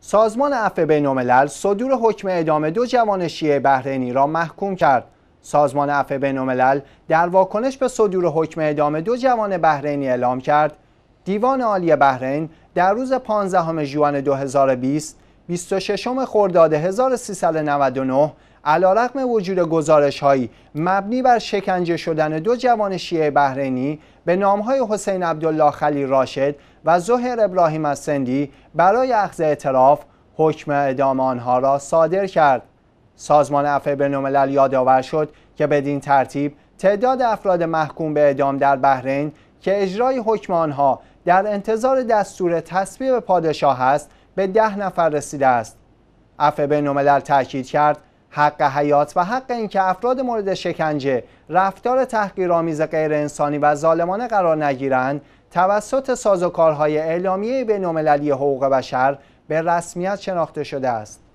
سازمان عفو الملل صدور حکم اعدام دو جوان شیعه بحرینی را محکوم کرد. سازمان عفو الملل در واکنش به صدور حکم اعدام دو جوان بحرینی اعلام کرد دیوان عالی بحرین در روز 15 ژوئن 2020 26 خرداد 1399 علیرغم وجود گزارش هایی مبنی بر شکنجه شدن دو جوان شیعه بحرینی به نام های حسین عبدالله خلی راشد و زهر ابراهیم السندی برای اخذ اعتراف حکم اعدام آنها را صادر کرد سازمان عفو بینالملل یادآور شد که بدین ترتیب تعداد افراد محکوم به اعدام در بحرین که اجرای حکم آنها در انتظار دستور تصویب پادشاه است به ده نفر رسیده است عفو بینالملل تاکید کرد حق حیات و حق اینکه افراد مورد شکنجه رفتار تحقیرآمیز غیر انسانی و ظالمانه قرار نگیرند توسط سازوکارهای اعلامیه بین‌المللی حقوق بشر به رسمیت شناخته شده است